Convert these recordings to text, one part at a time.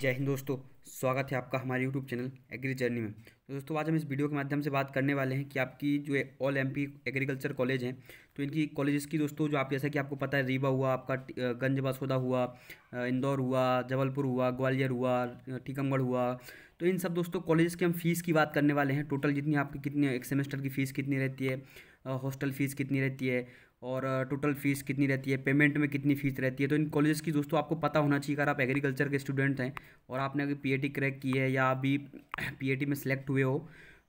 जय हिंद दोस्तों स्वागत है आपका हमारे यूट्यूब चैनल एग्री जर्नी में तो दोस्तों आज हम इस वीडियो के माध्यम से बात करने वाले हैं कि आपकी जो ऑल एमपी एग्रीकल्चर कॉलेज हैं तो इनकी कॉलेजेस की दोस्तों जो आप जैसा कि आपको पता है रीवा हुआ आपका गंज बासोदा हुआ इंदौर हुआ जबलपुर हुआ ग्वालियर हुआ टीकमगढ़ हुआ तो इन सब दोस्तों कॉलेज की हम फीस की बात करने वाले हैं टोटल जितनी आपकी कितनी एक सेमेस्टर की फ़ीस कितनी रहती है हॉस्टल फ़ीस कितनी रहती है और टोटल फीस कितनी रहती है पेमेंट में कितनी फीस रहती है तो इन कॉलेजेस की दोस्तों आपको पता होना चाहिए अगर आप एग्रीकल्चर के स्टूडेंट हैं और आपने अगर पी क्रैक की है या अभी पी e में सेलेक्ट हुए हो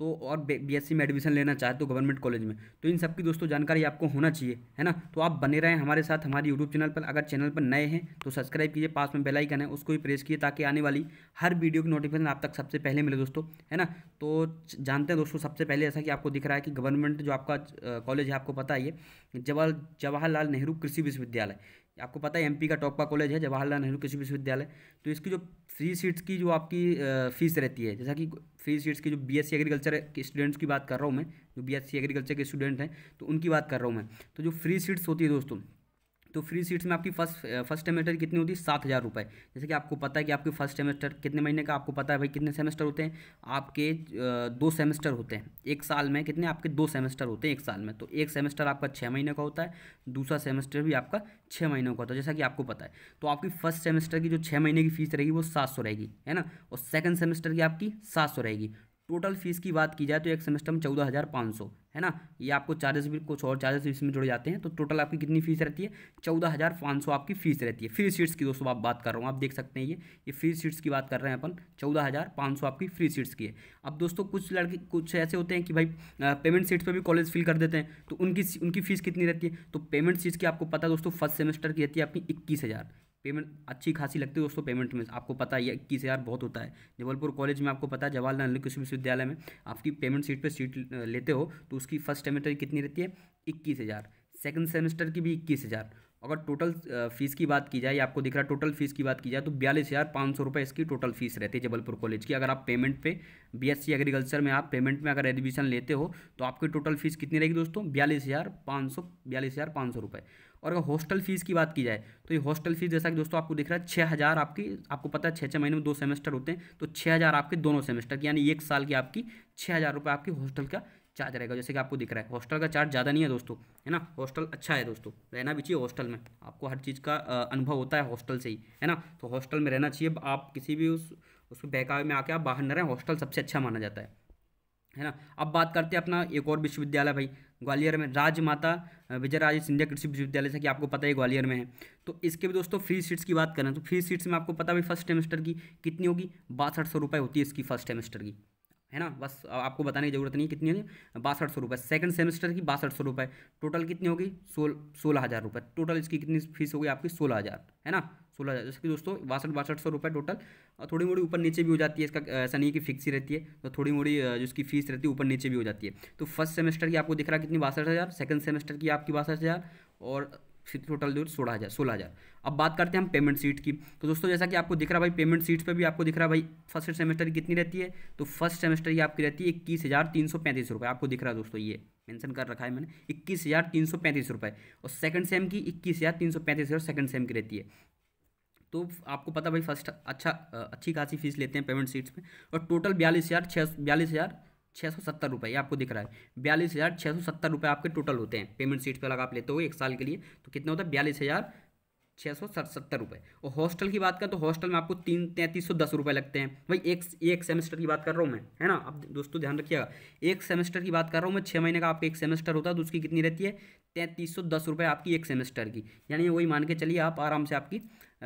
तो और बीएससी में एडमिशन लेना चाहते तो गवर्नमेंट कॉलेज में तो इन सबकी दोस्तों जानकारी आपको होना चाहिए है ना तो आप बने रहें हमारे साथ हमारे यूट्यूब चैनल पर अगर चैनल पर नए हैं तो सब्सक्राइब कीजिए पास में बेलाइकन है उसको भी प्रेस किए ताकि आने वाली हर वीडियो की नोटिफिकेशन आप तक सबसे पहले मिले दोस्तों है ना तो जानते हैं दोस्तों सबसे पहले ऐसा कि आपको दिख रहा है कि गवर्नमेंट जो आपका कॉलेज है आपको पता ही है जवाहरलाल नेहरू कृषि विश्वविद्यालय आपको पता है एमपी का का कॉलेज है जवाहरलाल नेहरू कृषि विश्वविद्यालय तो इसकी जो फ्री सीट्स की जो आपकी फ़ीस रहती है जैसा कि फ्री सीट्स की जो बीएससी एग्रीकल्चर के स्टूडेंट्स की बात कर रहा हूँ मैं जो बीएससी एग्रीकल्चर के स्टूडेंट हैं तो उनकी बात कर रहा हूँ मैं तो जो फ्री सीट्स होती है दोस्तों तो फ्री सीट्स में आपकी फर्स्ट फर्स्ट सेमेस्टर कितनी होती है सात हज़ार रुपये जैसे कि आपको पता है कि आपके फर्स्ट सेमेस्टर कितने महीने का आपको पता है भाई कितने सेमेस्टर होते हैं आपके दो सेमेस्टर होते हैं एक साल में कितने आपके दो सेमेस्टर होते हैं एक साल में तो एक सेमेस्टर आपका छः महीने का होता है दूसरा सेमेस्टर भी आपका छः महीने का होता है जैसा कि आपको पता है तो आपकी फर्स्ट सेमेस्टर की जो छः महीने की फीस रहेगी वो सात रहेगी है ना और सेकेंड सेमेस्टर की आपकी सात रहेगी टोटल फीस की बात की जाए तो एक सेमेस्टर में चौदह हज़ार पाँच सौ है ना ये आपको चार्जेस भी कुछ और चार्जेस इसमें जुड़ जाते हैं तो टोटल आपकी कितनी फीस रहती है चौदह हज़ार पाँच सौ आपकी फीस रहती है फ्री सीट्स की दोस्तों आप बात कर रहा हूँ आप देख सकते हैं ये ये फ्री सीट्स की बात कर रहे हैं अपन चौदह हज़ार पाँच सौ आपकी फ्री सीट्स की है अब दोस्तों कुछ लड़के कुछ ऐसे होते हैं कि भाई पेमेंट सीट्स पर भी कॉलेज फिल कर देते हैं तो उनकी उनकी फीस कितनी रहती है तो पेमेंट सीट्स की आपको पता है दोस्तों फर्स्ट सेमेस्टर की रहती है आपकी इक्कीस हज़ार पेमेंट अच्छी खासी लगती है दोस्तों पेमेंट में आपको पता है इक्कीस हज़ार बहुत होता है जबलपुर कॉलेज में आपको पता है जवाहरलाल नेहरू कृषि विश्वविद्यालय में आपकी पेमेंट सीट पर सीट लेते हो तो उसकी फर्स्ट सेमेस्टर कितनी रहती है इक्कीस हज़ार सेकेंड सेमेस्टर की भी इक्कीस हज़ार अगर टोटल फीस की बात की जाए या आपको दिख रहा है टोटल फीस की बात की जाए तो बयालीस हज़ार पाँच सौ रुपये इसकी टोटल फीस रहती है जबलपुर कॉलेज की अगर आप पेमेंट पे बीएससी एग्रीकल्चर में आप पेमेंट में अगर एडमिशन लेते हो तो आपकी टोटल फीस कितनी रहेगी दोस्तों बयालीस हज़ार पाँच सौ बयालीस हज़ार पाँच सौ रुपये और अगर हॉस्टल फीस की बात की जाए तो ये हॉस्टल फीस जैसा कि दोस्तों आपको दिख रहा है छः हज़ार आपकी आपको पता है छः छः महीने में दो सेमेस्टर होते हैं तो छः हज़ार आपके दोनों सेमेस्टर यानी एक साल की आपकी छः हज़ार रुपये आपकी हॉस्टल का चार्ज रहेगा जैसे कि आपको दिख रहा है हॉस्टल का चार्ज ज़्यादा नहीं है दोस्तों है ना हॉस्टल अच्छा है दोस्तों रहना भी चाहिए हॉस्टल में आपको हर चीज़ का अनुभव होता है हॉस्टल से ही है ना तो हॉस्टल में रहना चाहिए आप किसी भी उस उसको बहकावे में आके आप बाहर न रहें हॉस्टल सबसे अच्छा माना जाता है है ना अब बात करते हैं अपना एक और विश्वविद्यालय भाई ग्वालियर में राजमाता विजय राजे सिंधिया कृषि विश्वविद्यालय से कि आपको पता है ग्वालियर में है तो इसके भी दोस्तों फ्री सीट्स की बात करें तो फ्री सीट्स में आपको पता भाई फर्स्ट सेमेस्टर की कितनी होगी बासठ सौ रुपये होती है इसकी फर्स्ट सेमेस्टर की है ना बस आपको बताने की जरूरत नहीं कितनी होगी बासठ सौ रुपये सेकेंड सेमेस्टर की बासठ सौ रुपये टोटल कितनी होगी सोल सोलह हज़ार रुपये टोटल इसकी कितनी फीस होगी आपकी सोलह हज़ार है ना सोलह हज़ार जिसकी दोस्तों बासठ बासठ सौ रुपये टोटल और थोड़ी मोड़ी ऊपर नीचे भी हो जाती है इसका ऐसा नहीं कि फिक्स ही रहती है तो थोड़ी मोड़ी जिसकी फीस रहती है ऊपर नीचे भी हो जाती है तो फर्स्ट सेमेस्टर की आपको दिख रहा है कितनी बासठ हज़ार सेकेंड सेमेस्टर की आपकी बासठ हज़ार और टोटल जो सोलह हज़ार सोलह हज़ार अब बात करते हैं हम पेमेंट सीट की तो दोस्तों जैसा कि आपको दिख रहा भाई पेमेंट सीट पे भी आपको दिख रहा भाई फर्स्ट सेमेस्टर की कितनी रहती है तो फर्स्ट सेमेस्टर की आपकी रहती है इक्कीस हज़ार तीन सौ पैंतीस रुपये आपको दिख रहा है दोस्तों ये मेंशन कर रखा है मैंने इक्कीस हज़ार तीन सौ पैंतीस रुपये और सेकंड सेम की इक्कीस हज़ार तीन सौ पैंतीस रुपये सेकंड सेम की रहती है तो आपको पता भाई फर्स्ट अच्छा अच्छी खासी फीस लेते हैं पेमेंट सीट्स में और टोटल बयालीस हज़ार छः बयालीस हज़ार छः सौ सत्तर रुपये आपको दिख रहा है बयालीस हज़ार छः सौ सत्तर रुपये आपके टोटल होते हैं पेमेंट सीट पर अगर आप लेते हो एक साल के लिए तो कितना होता है बयालीस हज़ार छः सौ सत्तर रुपये और हॉस्टल की बात करें तो हॉस्टल में आपको तीन तैंतीस सौ दस रुपये लगते हैं भाई एक एक सेमेस्टर की बात कर रहा हूँ मैं है ना अब दोस्तों ध्यान रखिएगा एक सेमेस्टर की बात कर रहा हूँ मैं छः महीने का आपका एक सेमेस्टर होता है तो उसकी कितनी रहती है तैंतीस सौ दस रुपये आपकी एक सेमेस्टर की यानी वही मान के चलिए आप आराम से आपकी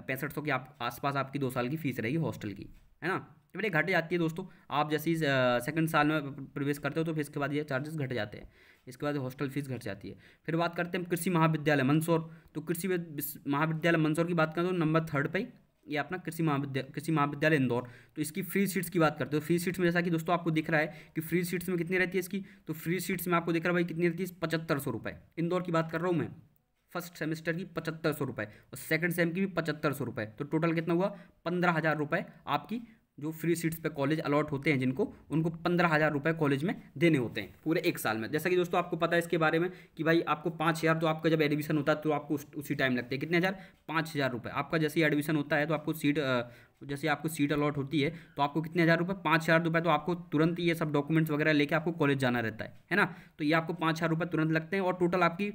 पैंसठ सौ के आप आसपास आपकी दो साल की फीस रहेगी हॉस्टल की है ना तो बेटे घट जाती है दोस्तों आप जैसे ही सेकंड साल में प्रवेश करते हो तो फिर इसके बाद ये चार्जेस घट जाते हैं इसके बाद हॉस्टल फीस घट जाती है फिर बात करते हैं कृषि महाविद्यालय मंदसौर तो कृषि महाविद्यालय मंदसौर की बात करें तो नंबर थर्ड पर ये अपना कृषि महाविद्यालय कृषि महाविद्यालय इंदौर तो इसकी फ्री सीट्स की बात करते हो फ्री सीट्स में जैसा कि दोस्तों आपको दिख रहा है कि फ्री सीट्स में कितनी रहती है इसकी तो फ्री सीट्स में आपको दिख रहा है भाई कितनी रहती है पचहत्तर सौ रुपये इंदौर की बात कर रहा हूँ मैं फर्स्ट सेमेस्टर की पचहत्तर सौ रुपये और सेकंड सेम की भी पचहत्तर सौ रुपये तो टोटल कितना हुआ पंद्रह हज़ार रुपये आपकी जो फ्री सीट्स पे कॉलेज अलॉट होते हैं जिनको उनको पंद्रह हज़ार रुपये कॉलेज में देने होते हैं पूरे एक साल में जैसा कि दोस्तों आपको पता है इसके बारे में कि भाई आपको पाँच हज़ार तो आपका जब एडमिशन होता है तो आपको उस, उसी टाइम लगते हैं कितने हज़ार पाँच हज़ार रुपये आपका जैसे ही एडमिशन होता है तो आपको सीट जैसे आपको सीट अलॉट होती है तो आपको कितने हज़ार रुपये पाँच हज़ार रुपये तो आपको तुरंत ये सब डॉक्यूमेंट्स वगैरह लेके आपको कॉलेज जाना रहता है है ना तो ये आपको पाँच हज़ार रुपये तुरंत लगते हैं और टोटल आपकी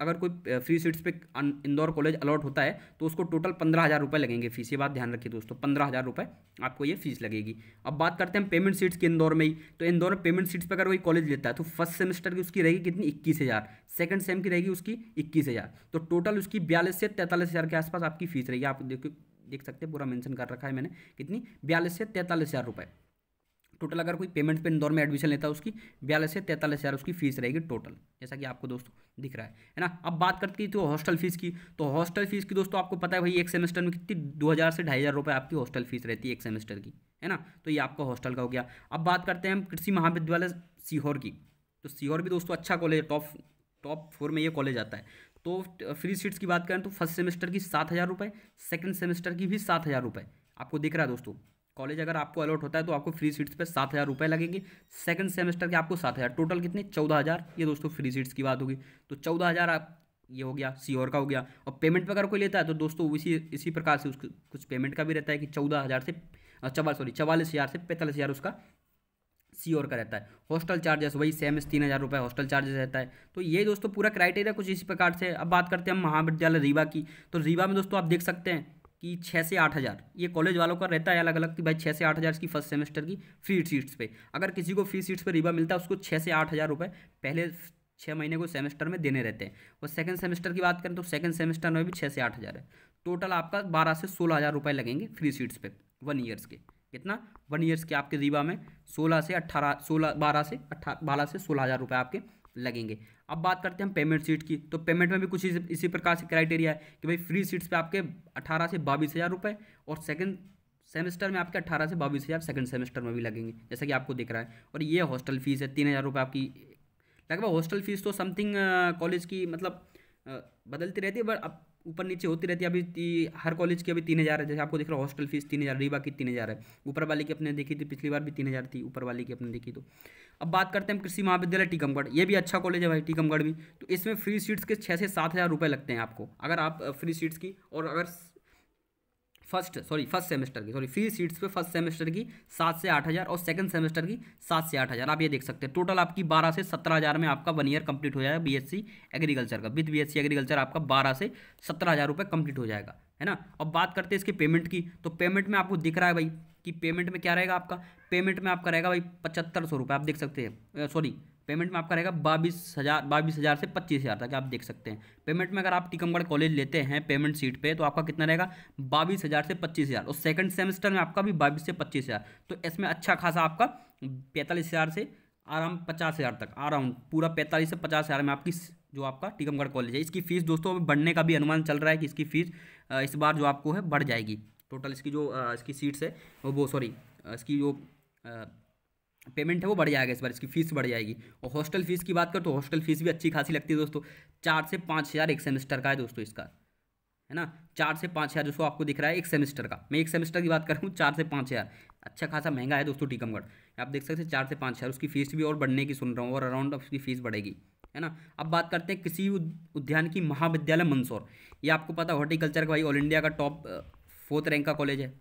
अगर कोई फ्री सीट्स पे इंदौर कॉलेज अलॉट होता है तो उसको टोटल पंद्रह हज़ार रुपये लगेंगे फीस ये बात ध्यान रखिए दोस्तों पंद्रह हज़ार रुपये आपको ये फीस लगेगी अब बात करते हैं पेमेंट सीट्स की इंदौर में ही तो इंदौर में पेमेंट सीट्स पर अगर कोई कॉलेज लेता है तो फर्स्ट सेमेस्टर की उसकी रहेगी कितनी इक्कीस हज़ार सेकेंड सेम की रहेगी उसकी इक्कीस हज़ार तो टोटल उसकी बयालीस से तैंतालीस हज़ार के आसपास आपकी फीस रहेगी आप देखिए देख सकते हैं पूरा मेंशन कर रखा है मैंने कितनी बयालीस से तैंतालीस हज़ार रुपये टोटल अगर कोई पेमेंट पे इंदौर में एडमिशन लेता है उसकी बयालीस से तैंतालीस हज़ार उसकी फीस रहेगी टोटल जैसा कि आपको दोस्तों दिख रहा है है ना अब बात करती है तो हॉस्टल फीस की तो हॉस्टल फीस की दोस्तों आपको पता है भाई एक सेमेस्टर में कितनी दो हज़ार से ढाई हज़ार रुपये आपकी हॉस्टल फीस रहती है एक सेमेस्टर की है ना तो ये आपका हॉस्टल का हो गया अब बात करते हैं हम कृषि महाविद्यालय सीहोर की तो सीहोर भी दोस्तों अच्छा कॉलेज है टॉप टॉप फोर में ये कॉलेज आता है तो फ्री सीट्स की बात करें तो फर्स्ट सेमेस्टर की सात हज़ार रुपये सेकेंड सेमेस्टर की भी सात हज़ार रुपये आपको दिख रहा है दोस्तों कॉलेज अगर आपको अलॉट होता है तो आपको फ्री सीट्स पे सात हज़ार रुपये लगेंगे सेकेंड सेमेस्टर के आपको सात हज़ार टोटल कितने चौदह हज़ार ये दोस्तों फ्री सीट्स की बात होगी तो चौदह हज़ार आप ये हो गया सी और का हो गया और पेमेंट वगैरह कोई लेता है तो दोस्तों इसी इसी प्रकार से उसको कुछ पेमेंट का भी रहता है कि चौदह हज़ार से चवा सॉरी चवालीस हज़ार से पैंतालीस हज़ार उसका सी का रहता है हॉस्टल चार्जेस वही सेम तीन हज़ार रुपये हॉस्टल चार्जेस रहता है तो ये दोस्तों पूरा क्राइटेरिया कुछ इसी प्रकार से अब बात करते हैं हम महाविद्यालय रीवा की तो रीवा में दोस्तों आप देख सकते हैं कि छः से आठ हज़ार ये कॉलेज वालों का रहता है अलग अलग कि भाई छः से आठ हज़ार इसकी फर्स्ट सेमेस्टर की फ्री सीट्स पर अगर किसी को फ्री सीट्स पर रीवा मिलता है उसको छः से आठ हज़ार रुपये पहले छः महीने को सेमेस्टर में देने रहते हैं और सेकंड सेमेस्टर की बात करें तो सेकंड सेमेस्टर में भी छः से आठ हज़ार है टोटल आपका बारह से सोलह हज़ार रुपये लगेंगे फ्री सीट्स पर वन ईयर्स के कितना वन ईयर्स के आपके रीवा में सोलह से अट्ठारह सोलह बारह से अट्ठारह बारह से सोलह हज़ार रुपये आपके लगेंगे अब बात करते हैं हम पेमेंट सीट की तो पेमेंट में भी कुछ इस, इसी प्रकार से क्राइटेरिया है कि भाई फ्री सीट्स पे आपके अट्ठारह से बाईस हज़ार रुपये और सेकंड सेमेस्टर में आपके अट्ठारह से बाईस हज़ार सेकेंड सेमेस्टर में भी लगेंगे जैसा कि आपको दिख रहा है और ये हॉस्टल फीस है तीन हज़ार रुपये आपकी लगभग हॉस्टल फीस तो समथिंग कॉलेज की मतलब बदलती रहती है बट अब ऊपर नीचे होती रहती है अभी हर कॉलेज की अभी तीन हज़ार है जैसे आपको देख रहा हो हॉस्टल फीस तीन हज़ार रीवा की तीन हज़ार है ऊपर वाली की अपने देखी थी पिछली बार भी तीन हज़ार थी ऊपर वाली की अपने देखी तो अब बात करते हैं हम कृषि महाविद्यालय टीकमगढ़ ये भी अच्छा कॉलेज है भाई टीकमगढ़ भी तो इसमें फ्री सीट्स के छः से सात हज़ार रुपये लगते हैं आपको अगर आप फ्री सीट्स की और अगर फर्स्ट सॉरी फर्स्ट सेमेस्टर की सॉरी फ्री सीट्स पे फर्स्ट सेमेस्टर की सात से आठ हज़ार और सेकंड सेमेस्टर की सात से आठ हज़ार आप ये देख सकते हैं टोटल आपकी बारह से सत्रह हज़ार में आपका वन ईयर कंप्लीट हो जाएगा बीएससी एग्रीकल्चर का विद बीएससी एग्रीकल्चर आपका बारह से सत्रह हज़ार रुपये कंप्लीट हो जाएगा है ना अब बात करते हैं इसके पेमेंट की तो पेमेंट में आपको दिख रहा है भाई कि पेमेंट में क्या रहेगा आपका पेमेंट में आपका रहेगा भाई पचहत्तर सौ रुपये आप देख सकते हैं सॉरी पेमेंट में आपका रहेगा बाईस हज़ार बाईस हज़ार से पच्चीस हज़ार तक आप देख सकते हैं पेमेंट में अगर आप टीकमगढ़ कॉलेज लेते हैं पेमेंट सीट पे तो आपका कितना रहेगा बाईस हज़ार से पच्चीस हज़ार और सेकंड सेमेस्टर में आपका भी बाईस से पच्चीस हज़ार तो इसमें अच्छा खासा आपका पैंतालीस हज़ार से आराम पचास हज़ार तक अराउंड पूरा पैंतालीस से पचास हज़ार में आपकी जो आपका टीकमगढ़ कॉलेज है इसकी फ़ीस दोस्तों अभी बढ़ने का भी अनुमान चल रहा है कि इसकी फ़ीस इस बार जो आपको है बढ़ जाएगी टोटल इसकी जो इसकी सीट्स है वो सॉरी इसकी जो पेमेंट है वो बढ़ जाएगा इस बार इसकी फीस बढ़ जाएगी और हॉस्टल फीस की बात करें तो हॉस्टल फीस भी अच्छी खासी लगती है दोस्तों चार से पाँच हज़ार एक सेमेस्टर का है दोस्तों इसका है ना चार से पाँच हज़ार जो आपको दिख रहा है एक सेमेस्टर का मैं एक सेमेस्टर की बात कर रहा हूँ चार से पाँच हज़ार अच्छा खासा महंगा है दोस्तों टीकमगढ़ आप देख सकते हैं चार से पाँच हज़ार उसकी फीस भी और बढ़ने की सुन रहा हूँ और अराउंड उसकी फीस बढ़ेगी है ना अब बात करते हैं किसी उद्यान की महाविद्यालय मंदसौर ये आपको पता हॉर्टिकल्चर का भाई ऑल इंडिया का टॉप फोर्थ रैंक का कॉलेज है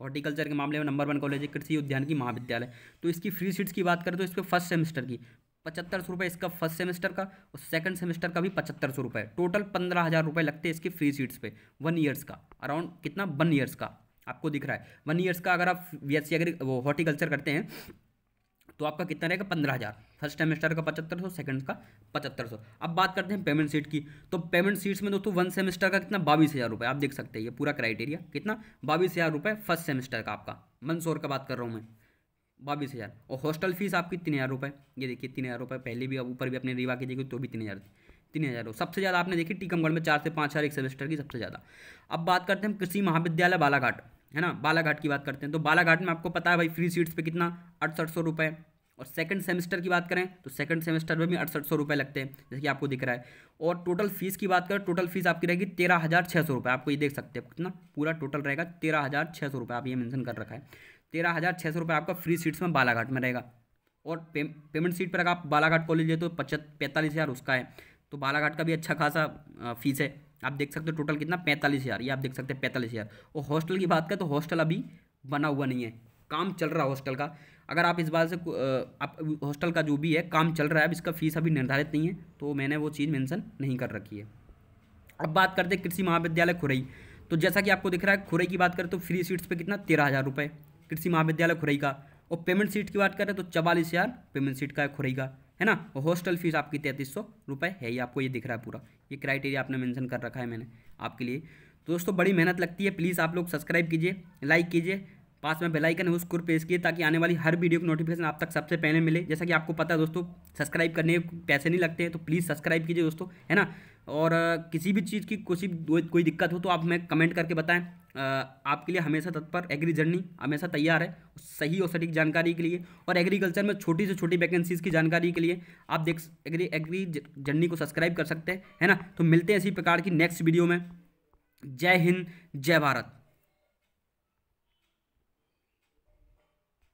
हॉर्टिकल्चर के मामले में नंबर वन कॉलेज है कृषि उद्यान की महाविद्यालय तो इसकी फ्री सीट्स की बात करें तो इसके फर्स्ट सेमेस्टर की पचहत्तर सौ रुपये इसका फर्स्ट सेमेस्टर का और सेकंड सेमेस्टर का भी पचहत्तर सौ रुपये टोटल पंद्रह हज़ार रुपये लगते हैं इसकी फ्री सीट्स पे वन ईयर्स का अराउंड कितना वन ईयर्स का आपको दिख रहा है वन ईयर्स का अगर आप बी एस सी अगर वो हॉर्टिकल्चर करते हैं तो आपका कितना रहेगा पंद्रह हज़ार फर्स्ट सेमेस्टर का पचहत्तर सौ सेकेंड का पचहत्तर सौ अब बात करते हैं पेमेंट सीट की तो पेमेंट सीट्स में दोस्तों वन सेमेस्टर का कितना बाईस हज़ार रुपये आप देख सकते हैं ये पूरा क्राइटेरिया कितना बाईस हज़ार रुपये फर्स्ट सेमेस्टर का आपका मंदसौर का बात कर रहा हूँ मैं बाईस हज़ार और हॉस्टल फीस आपकी तीन हज़ार रुपये ये देखिए तीन हज़ार रुपये पहले भी अब ऊपर भी अपने रिवा की देखिए तो भी तीन हज़ार तीन हज़ार हो सबसे ज़्यादा आपने देखी टीकमगढ़ में चार से पाँच हज़ार एक सेमेस्टर की सबसे ज़्यादा अब बात करते हैं हम कृषि महाविद्यालय बालाघाट है ना बालाघाट की बात करते हैं तो बालाघाट में आपको पता है भाई फ्री सीट्स पे कितना अड़सठ सौ रुपये और सेकंड सेमेस्टर की बात करें तो सेकंड सेमेस्टर में भी अड़सठ सौ रुपये लगते हैं जैसे कि आपको दिख रहा है और टोटल फीस की बात करें टोटल फीस आपकी रहेगी तेरह हज़ार छः सौ रुपये आपको ये देख सकते हैं कितना पूरा टोटल रहेगा तेरह हज़ार छः सौ रुपये आप ये मैंशन कर रखा है तेरह हज़ार छः सौ रुपये आपका फ्री सीट्स में बालाघाट में रहेगा और पे, पेमेंट सीट पर अगर आप बालाघाट कॉलेज लेते हो पचहत्तर पैंतालीस हज़ार उसका है तो बालाघाट का भी अच्छा खासा फीस है आप देख सकते हो टोटल कितना पैंतालीस हज़ार ये आप देख सकते हैं पैंतालीस हज़ार और हॉस्टल की बात करें तो हॉस्टल अभी बना हुआ नहीं है काम चल रहा है हॉस्टल का अगर आप इस बार से आप हॉस्टल का जो भी है काम चल रहा है अब इसका फीस अभी निर्धारित नहीं है तो मैंने वो चीज़ मेंशन नहीं कर रखी है अब बात करते हैं कृषि महाविद्यालय खुरई तो जैसा कि आपको दिख रहा है खुरई की बात करें तो फ्री सीट्स पे कितना तेरह हज़ार रुपये कृषि महाविद्यालय खुरई का और पेमेंट सीट की बात करें तो चवालीस हज़ार पेमेंट सीट का है खुरई का है ना हॉस्टल फीस आपकी तैंतीस सौ रुपये है ये आपको ये दिख रहा है पूरा ये क्राइटेरिया आपने मैंसन कर रखा है मैंने आपके लिए तो दोस्तों बड़ी मेहनत लगती है प्लीज़ आप लोग सब्सक्राइब कीजिए लाइक कीजिए पास में बेल आइकन है उसको प्रेस किए ताकि आने वाली हर वीडियो की नोटिफिकेशन आप तक सबसे पहले मिले जैसा कि आपको पता है दोस्तों सब्सक्राइब करने पैसे नहीं लगते हैं तो प्लीज़ सब्सक्राइब कीजिए दोस्तों है ना और किसी भी चीज़ की कुछ कोई दिक्कत हो तो आप हमें कमेंट करके बताएं आपके लिए हमेशा तत्पर एग्री जर्नी हमेशा तैयार है सही और सटीक जानकारी के लिए और एग्रीकल्चर में छोटी से छोटी वैकेंसीज़ की जानकारी के लिए आप देख एग्री एग्री जर्नी को सब्सक्राइब कर सकते हैं है ना तो मिलते हैं इसी प्रकार की नेक्स्ट वीडियो में जय हिंद जय भारत